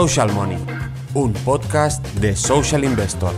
Social Money, un podcast de Social Investor.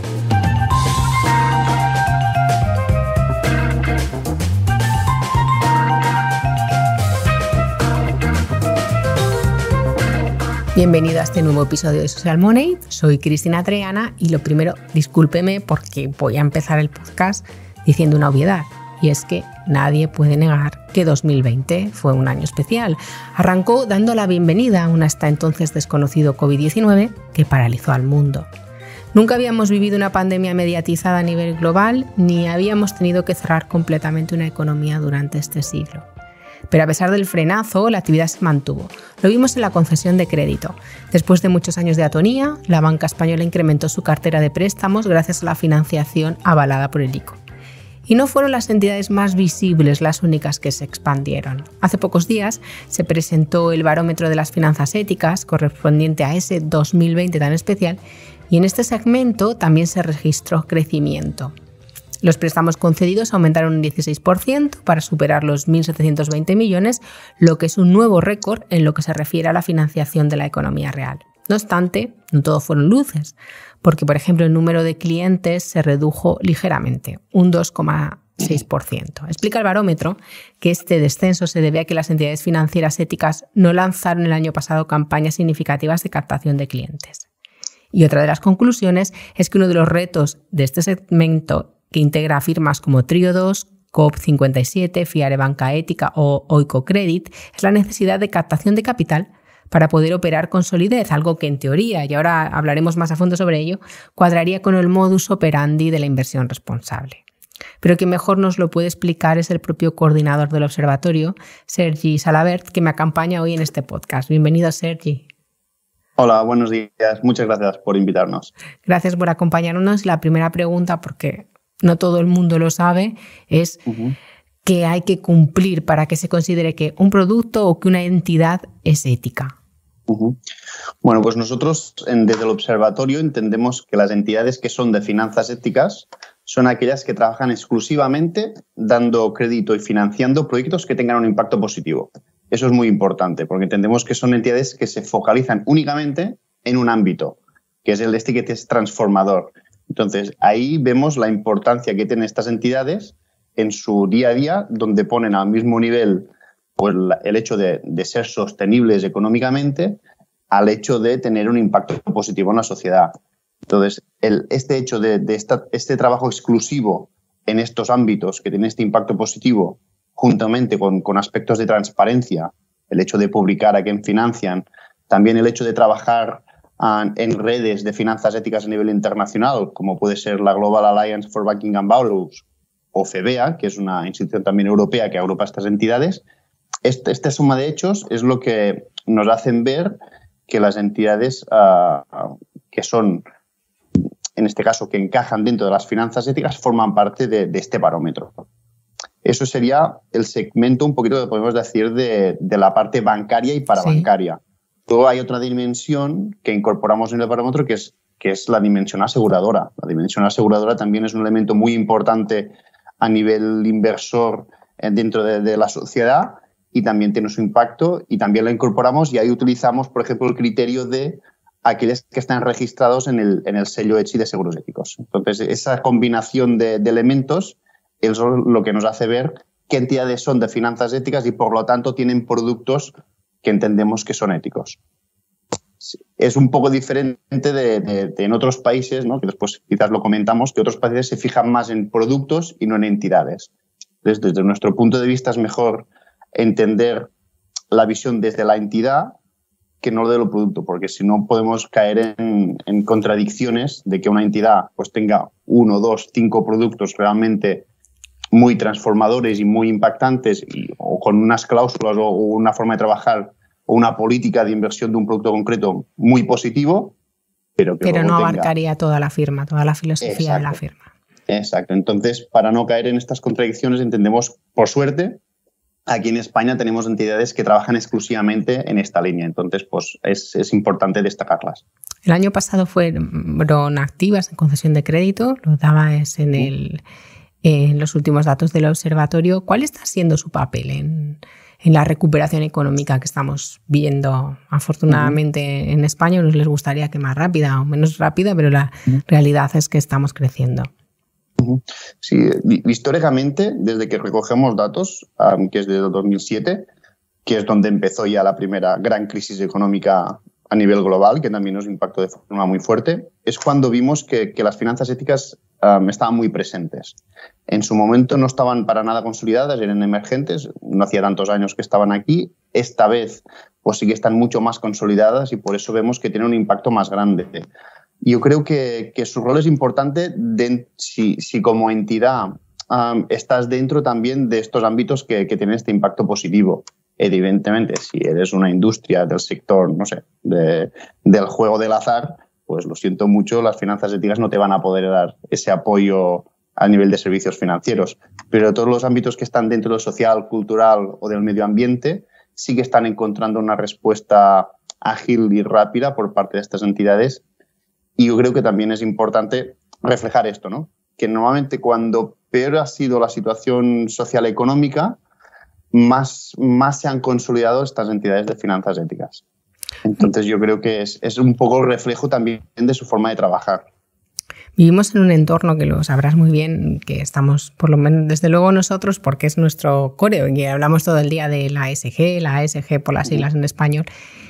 Bienvenido a este nuevo episodio de Social Money. Soy Cristina Treana y lo primero, discúlpeme porque voy a empezar el podcast diciendo una obviedad y es que Nadie puede negar que 2020 fue un año especial. Arrancó dando la bienvenida a un hasta entonces desconocido COVID-19 que paralizó al mundo. Nunca habíamos vivido una pandemia mediatizada a nivel global ni habíamos tenido que cerrar completamente una economía durante este siglo. Pero a pesar del frenazo, la actividad se mantuvo. Lo vimos en la concesión de crédito. Después de muchos años de atonía, la banca española incrementó su cartera de préstamos gracias a la financiación avalada por el ICO. Y no fueron las entidades más visibles las únicas que se expandieron. Hace pocos días se presentó el barómetro de las finanzas éticas correspondiente a ese 2020 tan especial y en este segmento también se registró crecimiento. Los préstamos concedidos aumentaron un 16% para superar los 1.720 millones, lo que es un nuevo récord en lo que se refiere a la financiación de la economía real. No obstante, no todo fueron luces porque, por ejemplo, el número de clientes se redujo ligeramente, un 2,6%. Explica el barómetro que este descenso se debe a que las entidades financieras éticas no lanzaron el año pasado campañas significativas de captación de clientes. Y otra de las conclusiones es que uno de los retos de este segmento que integra firmas como Triodos, COP57, Fiare Banca Ética o Oico Credit es la necesidad de captación de capital para poder operar con solidez, algo que en teoría, y ahora hablaremos más a fondo sobre ello, cuadraría con el modus operandi de la inversión responsable. Pero quien mejor nos lo puede explicar es el propio coordinador del observatorio, Sergi Salabert, que me acompaña hoy en este podcast. Bienvenido, Sergi. Hola, buenos días. Muchas gracias por invitarnos. Gracias por acompañarnos. La primera pregunta, porque no todo el mundo lo sabe, es qué hay que cumplir para que se considere que un producto o que una entidad es ética. Bueno, pues nosotros desde el observatorio entendemos que las entidades que son de finanzas éticas son aquellas que trabajan exclusivamente dando crédito y financiando proyectos que tengan un impacto positivo. Eso es muy importante porque entendemos que son entidades que se focalizan únicamente en un ámbito, que es el de este que transformador. Entonces, ahí vemos la importancia que tienen estas entidades en su día a día, donde ponen al mismo nivel pues el hecho de, ser sostenibles económicamente al hecho de tener un impacto positivo en la sociedad. Entonces, este hecho de, este trabajo exclusivo en estos ámbitos que tiene este impacto positivo, juntamente con, aspectos de transparencia, el hecho de publicar a quién financian, también el hecho de trabajar ah, en redes de finanzas éticas a nivel internacional, como puede ser la Global Alliance for Banking and Values o FEBEA, que es una institución también europea que agrupa estas entidades, este, esta suma de hechos es lo que nos hacen ver que las entidades ah, ah, que son, en este caso, que encajan dentro de las finanzas éticas, forman parte de, este barómetro. Eso sería el segmento un poquito que podemos decir de, la parte bancaria y parabancaria. bancaria. Luego hay otra dimensión que incorporamos en el barómetro que es, que es la dimensión aseguradora. La dimensión aseguradora también es un elemento muy importante a nivel inversor eh, dentro de la sociedad y también tiene su impacto y también lo incorporamos y ahí utilizamos, por ejemplo, el criterio de aquellos que están registrados en el, en el sello ECHI de seguros éticos. Entonces, esa combinación de, elementos es lo que nos hace ver qué entidades son de finanzas éticas y, por lo tanto, tienen productos que entendemos que son éticos. Es un poco diferente de, de, en otros países, ¿no? que después quizás lo comentamos, que otros países se fijan más en productos y no en entidades. Desde, desde nuestro punto de vista es mejor entender la visión desde la entidad que no de lo producto, porque si no podemos caer en, contradicciones de que una entidad pues tenga uno, dos, cinco productos realmente muy transformadores y muy impactantes o con unas cláusulas o, una forma de trabajar o una política de inversión de un producto concreto muy positivo, pero que no abarcaría toda la firma, toda la filosofía de la firma. Exacto. Entonces, para no caer en estas contradicciones, entendemos, por suerte, Aquí en España tenemos entidades que trabajan exclusivamente en esta línea, entonces pues es, importante destacarlas. El año pasado fueron activas en concesión de crédito, lo es en, en los últimos datos del observatorio. ¿Cuál está siendo su papel en, la recuperación económica que estamos viendo afortunadamente en España? Nos les gustaría que más rápida o menos rápida, pero la realidad es que estamos creciendo. Sí, eh, históricamente, desde que recogemos datos, que es de 2007, que es donde empezó ya la primera gran crisis económica a nivel global, que también nos impactó de forma muy fuerte, es cuando vimos que, las finanzas éticas estaban muy presentes. En su momento no estaban para nada consolidadas, eran emergentes, no hacía tantos años que estaban aquí. Esta vez, pues sí que están mucho más consolidadas y por eso vemos que tienen un impacto más grande yo creo que, su rol es importante de, si, como entidad estás dentro también de estos ámbitos que, tienen este impacto positivo. Evidentemente, si eres una industria del sector, no sé, del juego del azar, pues lo siento mucho, las finanzas éticas no te van a poder dar ese apoyo a nivel de servicios financieros. Pero todos los ámbitos que están dentro del social, cultural o del medio ambiente sí que están encontrando una respuesta ágil y rápida por parte de estas entidades y yo creo que también es importante reflejar esto, ¿no? Que normalmente cuando peor ha sido la situación social económica, más, más se han consolidado estas entidades de finanzas éticas. Entonces yo creo que es, un poco reflejo también de su forma de trabajar. Vivimos en un entorno que lo sabrás muy bien, que estamos, por lo menos desde luego nosotros, porque es nuestro coreo, y hablamos todo el día de la ASG, la ASG por las siglas en español,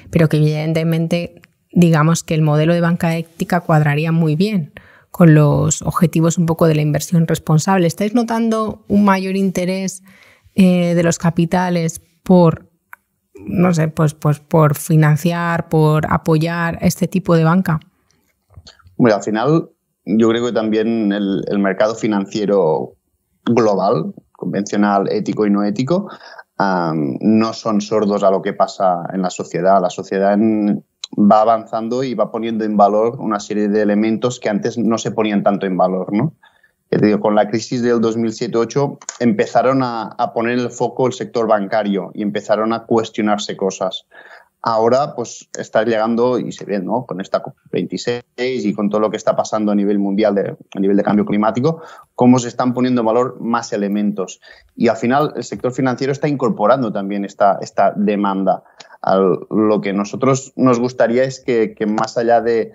pero que evidentemente digamos que el modelo de banca ética cuadraría muy bien con los objetivos un poco de la inversión responsable. ¿Estáis notando un mayor interés eh, de los capitales por, no sé, pues, pues por financiar, por apoyar este tipo de banca? Bueno, al final yo creo que también el, mercado financiero global, convencional, ético y no ético, no son sordos a lo que pasa en la sociedad. La sociedad en, va avanzando y va poniendo en valor una serie de elementos que antes no se ponían tanto en valor, ¿no? con la crisis del 2007-2008 empezaron a, a, poner el foco el sector bancario y empezaron a cuestionarse cosas. Ahora, pues está llegando y se ve, ¿no? Con esta COP26 y con todo lo que está pasando a nivel mundial, a nivel de cambio climático, cómo se están poniendo en valor más elementos. Y al final, el sector financiero está incorporando también esta, esta demanda. lo que nosotros nos gustaría es que, más allá de,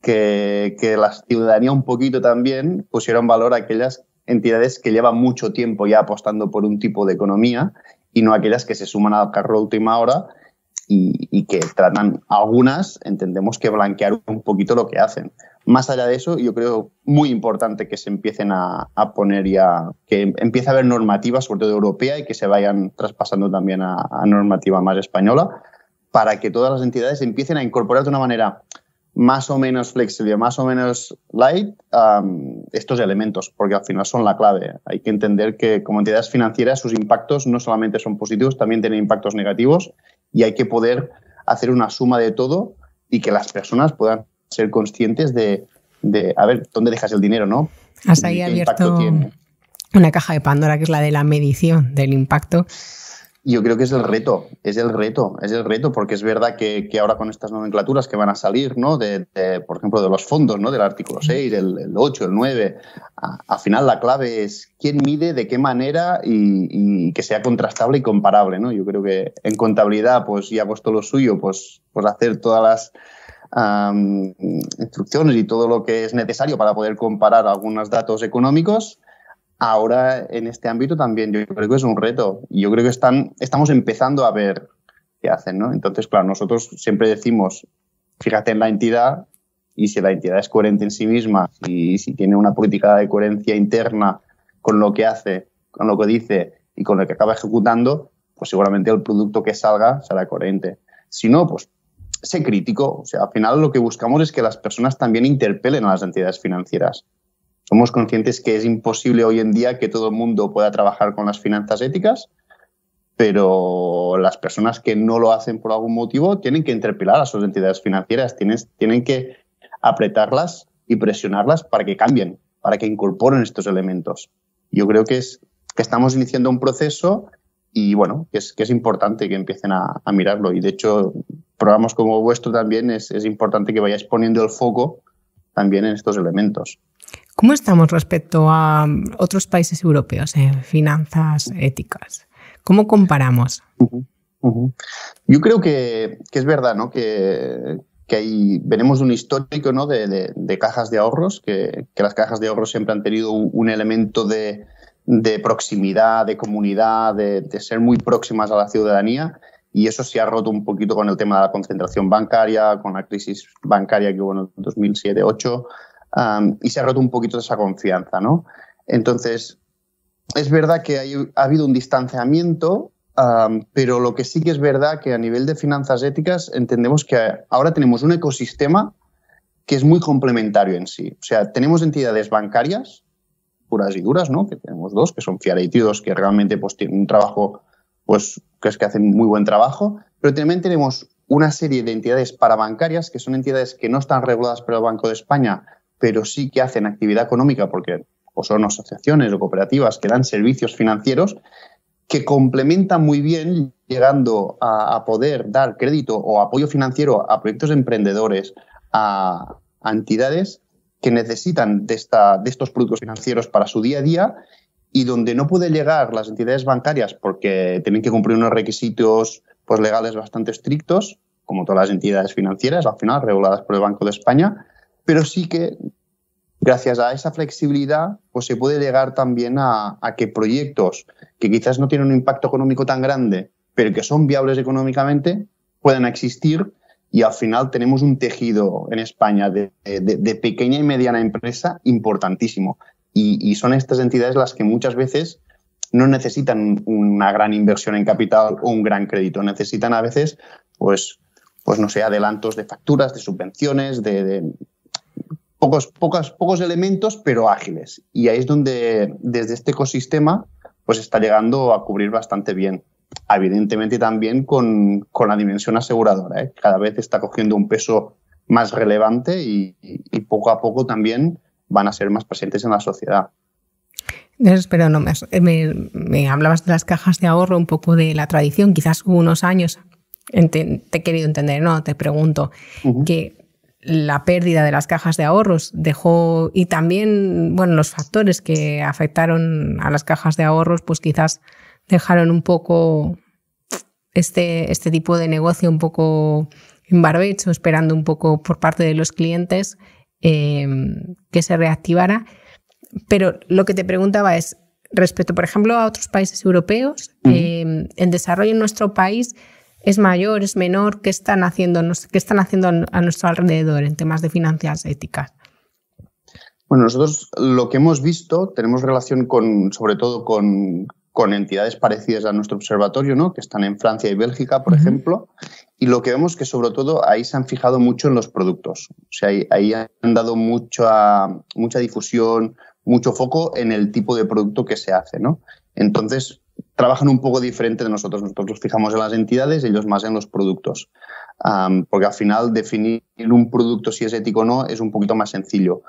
que, la ciudadanía un poquito también pusiera en valor a aquellas entidades que llevan mucho tiempo ya apostando por un tipo de economía y no aquellas que se suman al carro última hora y, que tratan algunas, entendemos que blanquear un poquito lo que hacen. Más allá de eso, yo creo muy importante que se empiecen a, poner ya, que empiece a haber normativa, sobre todo europea, y que se vayan traspasando también a, a normativa más española, para que todas las entidades empiecen a incorporar de una manera más o menos flexible, más o menos light, estos elementos, porque al final son la clave. Hay que entender que como entidades financieras sus impactos no solamente son positivos, también tienen impactos negativos y hay que poder hacer una suma de todo y que las personas puedan ser conscientes de, a ver, dónde dejas el dinero, ¿no? has ahí abierto una caja de Pandora que es la de la medición del impacto yo creo que es el reto, es el reto, es el reto, porque es verdad que, ahora con estas nomenclaturas que van a salir, De, por ejemplo, de los fondos, ¿no? Del artículo 6, el, 8, el 9, al final la clave es quién mide, de qué manera y, que sea contrastable y comparable, ¿no? Yo creo que en contabilidad, pues ya puesto lo suyo, pues, pues hacer todas las instrucciones y todo lo que es necesario para poder comparar algunos datos económicos Ahora en este ámbito también yo creo que es un reto. y Yo creo que están, estamos empezando a ver qué hacen, ¿no? Entonces, claro, nosotros siempre decimos, fíjate en la entidad y si la entidad es coherente en sí misma y si tiene una política de coherencia interna con lo que hace, con lo que dice y con lo que acaba ejecutando, pues seguramente el producto que salga será coherente. Si no, pues sé crítico. O sea, al final lo que buscamos es que las personas también interpelen a las entidades financieras. Somos conscientes que es imposible hoy en día que todo el mundo pueda trabajar con las finanzas éticas, pero las personas que no lo hacen por algún motivo tienen que interpelar a sus entidades financieras, tienen, tienen que apretarlas y presionarlas para que cambien, para que incorporen estos elementos. Yo creo que, es, que estamos iniciando un proceso y bueno, que es, que es importante que empiecen a, mirarlo. Y de hecho, programas como vuestro también es, es importante que vayáis poniendo el foco también en estos elementos. ¿Cómo estamos respecto a um, otros países europeos en finanzas éticas? ¿Cómo comparamos? Yo creo que, es verdad, ¿no? Que, ahí venimos de un histórico ¿no? de, cajas de ahorros, que, las cajas de ahorros siempre han tenido un, elemento de, de, proximidad, de comunidad, de ser muy próximas a la ciudadanía y eso se ha roto un poquito con el tema de la concentración bancaria, con la crisis bancaria que hubo en 2007-2008, y se ha roto un poquito esa confianza, ¿no? Entonces, es verdad que ha habido un distanciamiento, pero lo que sí que es verdad que a nivel de finanzas éticas entendemos que ahora tenemos un ecosistema que es muy complementario en sí. O sea, tenemos entidades bancarias puras y duras, ¿no? Que tenemos dos, que son Fiat y dos, que realmente pues, tienen un trabajo, pues, que es que hacen muy buen trabajo, pero también tenemos una serie de entidades parabancarias, que son entidades que no están reguladas por el Banco de España, pero sí que hacen actividad económica porque son asociaciones o cooperativas que dan servicios financieros que complementan muy bien llegando a, poder dar crédito o apoyo financiero a proyectos emprendedores, a, entidades que necesitan de, de estos productos financieros para su día a día y donde no pueden llegar las entidades bancarias porque tienen que cumplir unos requisitos pues, legales bastante estrictos, como todas las entidades financieras, al final reguladas por el Banco de España, pero sí que gracias a esa flexibilidad pues se puede llegar también a, que proyectos que quizás no tienen un impacto económico tan grande, pero que son viables económicamente, puedan existir y al final tenemos un tejido en España de, pequeña y mediana empresa importantísimo. Y, son estas entidades las que muchas veces no necesitan una gran inversión en capital o un gran crédito, necesitan a veces, pues, pues no sé, adelantos de facturas, de subvenciones, de pocos, pocos, elementos, pero ágiles. Y ahí es donde desde este ecosistema pues está llegando a cubrir bastante bien. Evidentemente también con, la dimensión aseguradora, ¿eh? cada vez está cogiendo un peso más relevante y, poco a poco también van a ser más presentes en la sociedad. Pero no, eh, me, me, hablabas de las cajas de ahorro, un poco de la tradición, quizás unos años, te, he querido entender, no, te pregunto, la pérdida de las cajas de ahorros dejó y también bueno los factores que afectaron a las cajas de ahorros pues quizás dejaron un poco este, este tipo de negocio un poco en barbecho esperando un poco por parte de los clientes em, que se reactivara pero lo que te preguntaba es respecto por ejemplo a otros países europeos em, en desarrollo en nuestro país es mayor, es menor, qué están haciendo, están haciendo a nuestro alrededor en temas de finanzas éticas. Bueno, nosotros lo que hemos visto, tenemos relación con, sobre todo con, entidades parecidas a nuestro observatorio, ¿no? que están en Francia y Bélgica, por ejemplo, y lo que vemos que sobre todo ahí se han fijado mucho en los productos. O sea, ahí, han dado mucha, mucha difusión, mucho foco en el tipo de producto que se hace. ¿no? Entonces, trabajan un poco diferente de nosotros. Nosotros los fijamos en las entidades, ellos más en los productos. porque al final definir un producto si es ético o no es un poquito más sencillo.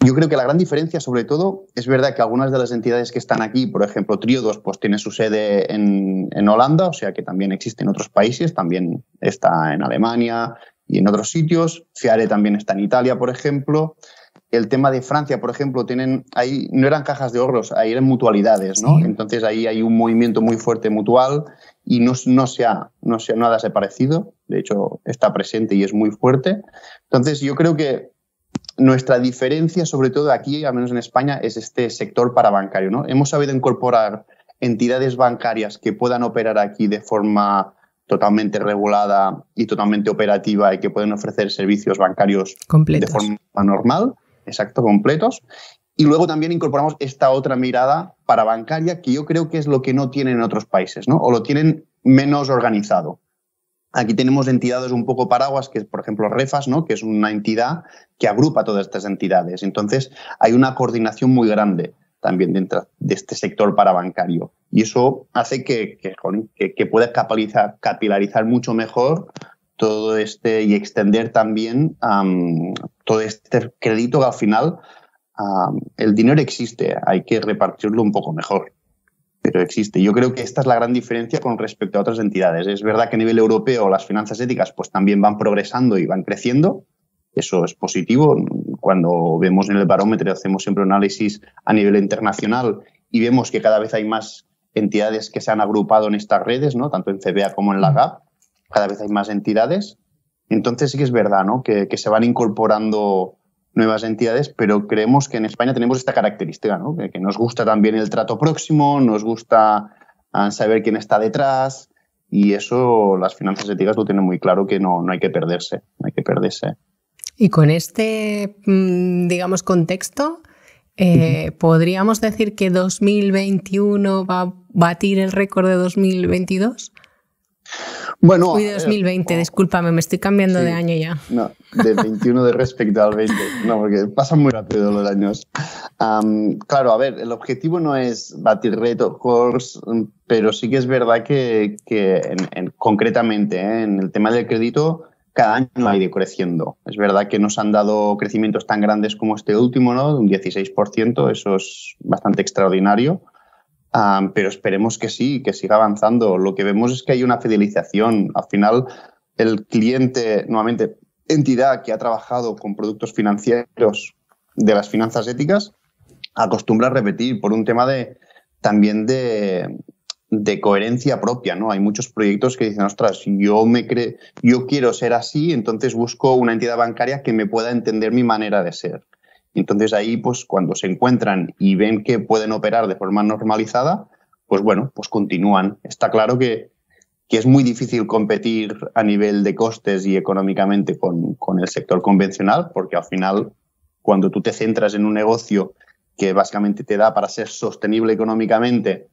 Yo creo que la gran diferencia, sobre todo, es verdad que algunas de las entidades que están aquí, por ejemplo, Triodos, pues tiene su sede en, en Holanda, o sea que también existe en otros países, también está en Alemania y en otros sitios. Fiare también está en Italia, por ejemplo el tema de Francia, por ejemplo, tienen ahí no eran cajas de ahorros, ahí eran mutualidades, ¿no? Entonces ahí hay un movimiento muy fuerte mutual y no, no se ha, no se, parecido, de hecho está presente y es muy fuerte. Entonces yo creo que nuestra diferencia, sobre todo aquí, al menos en España, es este sector parabancario, ¿no? Hemos sabido incorporar entidades bancarias que puedan operar aquí de forma totalmente regulada y totalmente operativa y que pueden ofrecer servicios bancarios Completos. de forma normal exacto, completos. Y luego también incorporamos esta otra mirada para bancaria que yo creo que es lo que no tienen en otros países, ¿no? O lo tienen menos organizado. Aquí tenemos entidades un poco paraguas, que es, por ejemplo, Refas, ¿no? que es una entidad que agrupa todas estas entidades. Entonces, hay una coordinación muy grande también dentro de este sector para bancario. Y eso hace que, que, pueda capilarizar mucho mejor todo este y extender también todo este crédito que al final el dinero existe, hay que repartirlo un poco mejor, pero existe. Yo creo que esta es la gran diferencia con respecto a otras entidades. Es verdad que a nivel europeo las finanzas éticas pues también van progresando y van creciendo, eso es positivo. Cuando vemos en el barómetro, hacemos siempre un análisis a nivel internacional y vemos que cada vez hay más entidades que se han agrupado en estas redes, ¿no? tanto en CBA como en la GAP, cada vez hay más entidades. Entonces sí que es verdad ¿no? que, se van incorporando nuevas entidades, pero creemos que en España tenemos esta característica, ¿no? que, nos gusta también el trato próximo, nos gusta ah, saber quién está detrás y eso las finanzas éticas lo tienen muy claro que no, no hay que perderse, no hay que perderse. Y con este, mm, digamos, contexto, eh, ¿podríamos decir que 2021 va a batir el récord de 2022? Bueno, 2020, discúlpame, me estoy cambiando de año ya. No, de 21 de respecto al 20, no, porque pasan muy rápido los años. claro, a ver, el objetivo no es batir récords, pero sí que es verdad que, concretamente ¿eh? en el tema del crédito, cada año ha ido creciendo. Es verdad que nos han dado crecimientos tan grandes como este último, ¿no? un 16%, eso es bastante extraordinario. Ah, pero esperemos que sí, que siga avanzando. Lo que vemos es que hay una fidelización. Al final, el cliente, nuevamente, entidad que ha trabajado con productos financieros de las finanzas éticas, acostumbra a repetir por un tema de también de, coherencia propia, ¿no? Hay muchos proyectos que dicen, ostras, yo, me creo yo quiero ser así, entonces busco una entidad bancaria que me pueda entender mi manera de ser. Entonces ahí, pues cuando se encuentran y ven que pueden operar de forma normalizada, pues bueno, pues continúan. Está claro que, es muy difícil competir a nivel de costes y económicamente con, con, el sector convencional, porque al final, cuando tú te centras en un negocio que básicamente te da para ser sostenible económicamente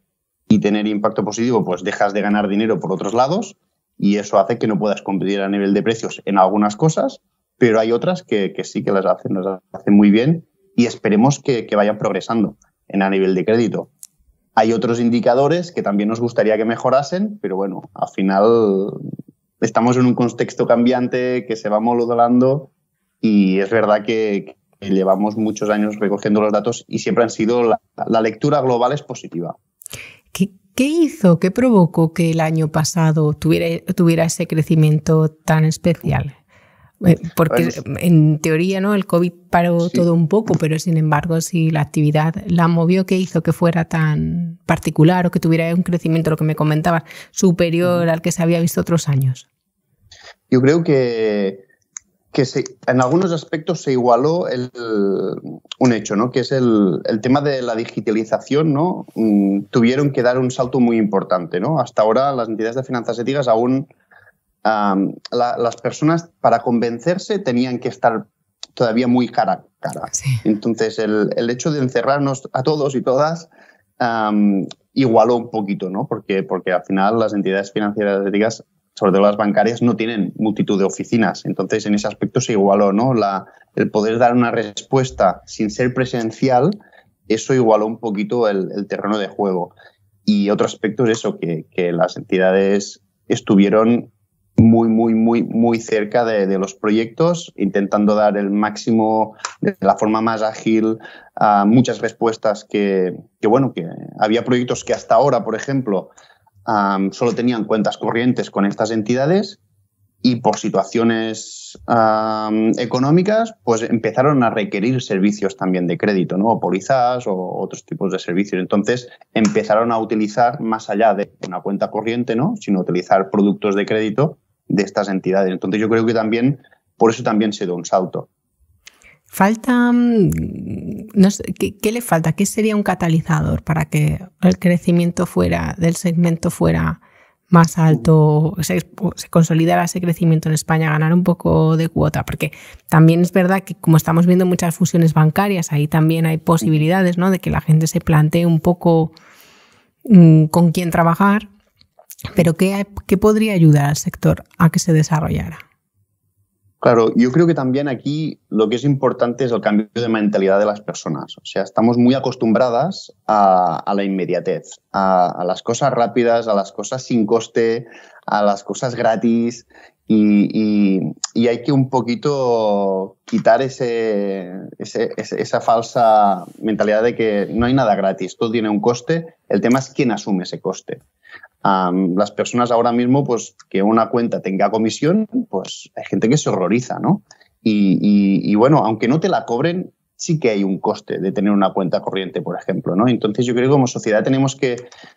y tener impacto positivo, pues dejas de ganar dinero por otros lados y eso hace que no puedas competir a nivel de precios en algunas cosas pero hay otras que, sí que las hacen, hacen muy bien y esperemos que, vayan progresando en a nivel de crédito. Hay otros indicadores que también nos gustaría que mejorasen, pero bueno, al final estamos en un contexto cambiante que se va modulando y es verdad que, llevamos muchos años recogiendo los datos y siempre han sido la, lectura global es positiva. ¿Qué, hizo, qué provocó que el año pasado tuviera ese crecimiento tan especial? Eh, porque en teoría, ¿no? El COVID paró todo un poco, pero sin embargo, si la actividad la movió, ¿qué hizo que fuera tan particular o que tuviera un crecimiento, lo que me comentabas, superior al que se había visto otros años? Yo creo que, que se, en algunos aspectos se igualó un hecho, ¿no? Que es el, tema de la digitalización, ¿no? Mm, tuvieron que dar un salto muy importante, ¿no? Hasta ahora las entidades de finanzas éticas aún las personas para convencerse tenían que estar todavía muy cara a cara. Entonces, el, el, hecho de encerrarnos a todos y todas igualó un poquito, ¿no? Porque, porque al final las entidades financieras éticas, sobre todo las bancarias, no tienen multitud de oficinas. Entonces, en ese aspecto se igualó, ¿no? La, el poder dar una respuesta sin ser presencial, eso igualó un poquito el, terreno de juego. Y otro aspecto es eso, que, que las entidades estuvieron muy, muy, muy, muy cerca de, los proyectos, intentando dar el máximo, de la forma más ágil, a muchas respuestas que, bueno, que había proyectos que hasta ahora, por ejemplo, solo tenían cuentas corrientes con estas entidades y por situaciones económicas, pues empezaron a requerir servicios también de crédito, ¿no? O polizas o otros tipos de servicios. Entonces empezaron a utilizar, más allá de una cuenta corriente, ¿no? Sino utilizar productos de crédito de estas entidades. Entonces yo creo que también, por eso también se da un salto. Falta, mm, ¿qué, le falta? ¿Qué sería un catalizador para que el crecimiento fuera del segmento fuera más alto, se, consolidara ese crecimiento en España, ganar un poco de cuota? Porque también es verdad que como estamos viendo muchas fusiones bancarias, ahí también hay posibilidades ¿no? de que la gente se plantee un poco mm, con quién trabajar pero ¿qué, podría ayudar al sector a que se desarrollara? Claro, yo creo que también aquí lo que es importante es el cambio de mentalidad de las personas. O sea, estamos muy acostumbradas a, la inmediatez, a, las cosas rápidas, a las cosas sin coste, a las cosas gratis y, hay que un poquito quitar esa falsa mentalidad de que no hay nada gratis, todo tiene un coste. El tema es quién asume ese coste las personas ahora mismo, pues que una cuenta tenga comisión, pues hay gente que se horroriza, ¿no? Y, bueno, aunque no te la cobren, sí que hay un coste de tener una cuenta corriente, por ejemplo, ¿no? Entonces yo creo que como sociedad tenemos que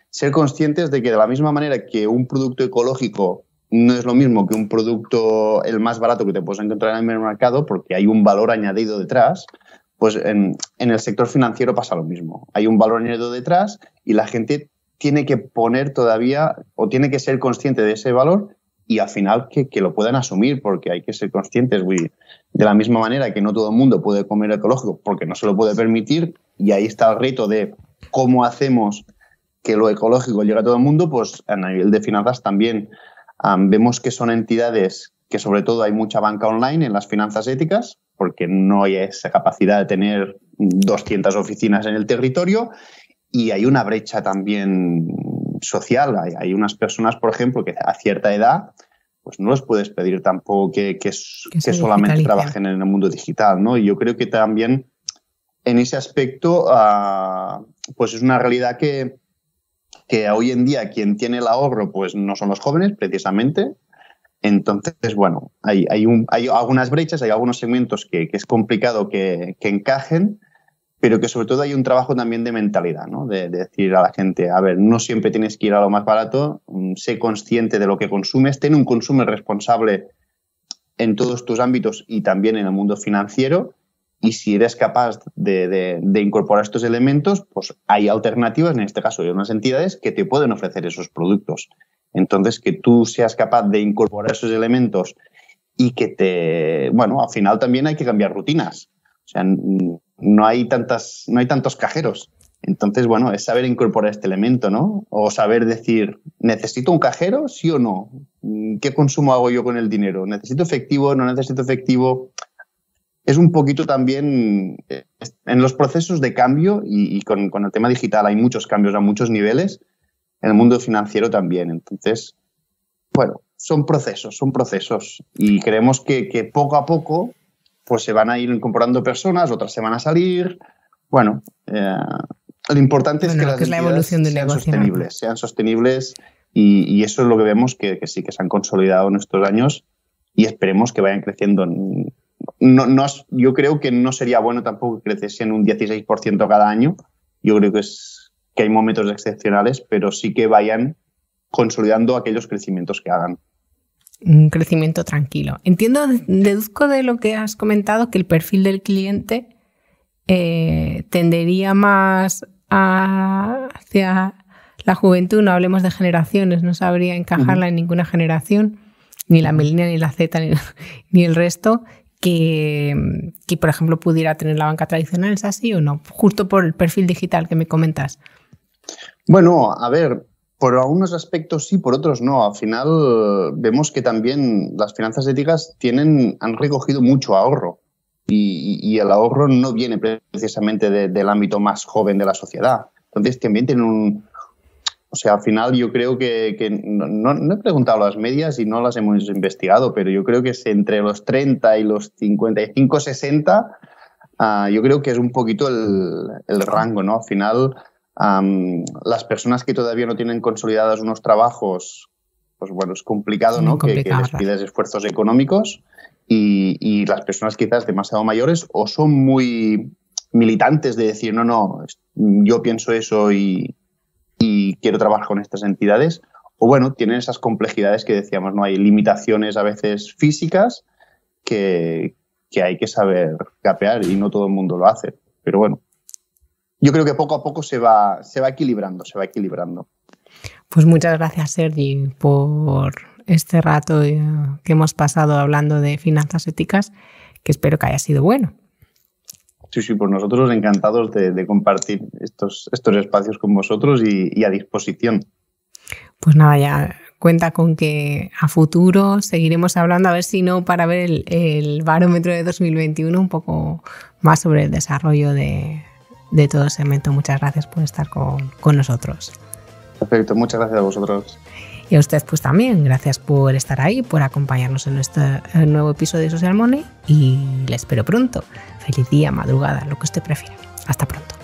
ser conscientes de que de la misma manera que un producto ecológico no es lo mismo que un producto el más barato que te puedes encontrar en el mercado porque hay un valor añadido detrás, pues en el sector financiero pasa lo mismo. Hay un valor añadido detrás y la gente tiene que poner todavía o tiene que ser consciente de ese valor y al final que, lo puedan asumir, porque hay que ser conscientes. De la misma manera que no todo el mundo puede comer ecológico porque no se lo puede permitir, y ahí está el reto de cómo hacemos que lo ecológico llegue a todo el mundo, pues a nivel de finanzas también vemos que son entidades que sobre todo hay mucha banca online en las finanzas éticas, porque no hay esa capacidad de tener 200 oficinas en el territorio, y hay una brecha también social. Hay, unas personas, por ejemplo, que a cierta edad pues no les puedes pedir tampoco que, que, solamente trabajen en el mundo digital, ¿no? Y yo creo que también en ese aspecto, ah, pues es una realidad que, hoy en día quien tiene el ahorro, pues no son los jóvenes, precisamente. Entonces, bueno, hay, hay, hay algunas brechas, hay algunos segmentos que, es complicado que, encajen, pero que sobre todo hay un trabajo también de mentalidad, ¿no? De, decir a la gente, a ver, no siempre tienes que ir a lo más barato, mm, sé consciente de lo que consumes, ten un consumo responsable en todos tus ámbitos y también en el mundo financiero, y si eres capaz de, de incorporar estos elementos, pues hay alternativas, en este caso hay unas entidades que te pueden ofrecer esos productos. Entonces, que tú seas capaz de incorporar esos elementos y que te, bueno, al final también hay que cambiar rutinas. O sea, no hay, tantas, no hay tantos cajeros. Entonces, bueno, es saber incorporar este elemento, ¿no? O saber decir, ¿necesito un cajero? Sí o no. ¿Qué consumo hago yo con el dinero? ¿Necesito efectivo? ¿No necesito efectivo? Es un poquito también eh, en los procesos de cambio y, con, el tema digital hay muchos cambios a muchos niveles, en el mundo financiero también. Entonces, bueno, son procesos, son procesos. Y creemos que, que poco a poco pues se van a ir incorporando personas, otras se van a salir. Bueno, eh, lo importante es que las sean sostenibles, sean sostenibles y, eso es lo que vemos que, sí que se han consolidado en estos años y esperemos que vayan creciendo. No, no, yo creo que no sería bueno tampoco que creciesen un 16% cada año. Yo creo que, es, que hay momentos excepcionales, pero sí que vayan consolidando aquellos crecimientos que hagan un crecimiento tranquilo. Entiendo, deduzco de lo que has comentado que el perfil del cliente eh, tendería más hacia la juventud, no hablemos de generaciones, no sabría encajarla en ninguna generación, ni la Melina, ni la Z, ni, el resto, que, que, por ejemplo, pudiera tener la banca tradicional, ¿es así o no? Justo por el perfil digital que me comentas. Bueno, a ver, por algunos aspectos sí, por otros no. Al final eh, vemos que también las finanzas éticas tienen, han recogido mucho ahorro y, el ahorro no viene precisamente del ámbito más joven de la sociedad. Entonces también tienen un... O sea, al final yo creo que, no, he preguntado las medias y no las hemos investigado, pero yo creo que es entre los 30 y los 55, 60, ah, yo creo que es un poquito el, el rango, ¿no? Al final las personas que todavía no tienen consolidadas unos trabajos, pues bueno, es complicado, ¿no? Que, les pides esfuerzos económicos y, las personas quizás demasiado mayores o son muy militantes de decir, no, no, yo pienso eso y, quiero trabajar con estas entidades, o bueno, tienen esas complejidades que decíamos, ¿no? Hay limitaciones a veces físicas que hay que saber capear y no todo el mundo lo hace. Pero bueno, yo creo que poco a poco se va, se va equilibrando, se va equilibrando. Pues muchas gracias, Sergi, por este rato eh, que hemos pasado hablando de finanzas éticas, que espero que haya sido bueno. Sí, sí, por nosotros encantados de, compartir estos, estos espacios con vosotros y, a disposición. Pues nada, ya cuenta con que a futuro seguiremos hablando, a ver si no, para ver el, el barómetro de 2021 un poco más sobre el desarrollo de, de todo segmento. Muchas gracias por estar con, nosotros. Perfecto, muchas gracias a vosotros. Y a usted pues también, gracias por estar ahí, por acompañarnos en este nuevo episodio de Social Money y le espero pronto. Feliz día, madrugada, lo que usted prefiera. Hasta pronto.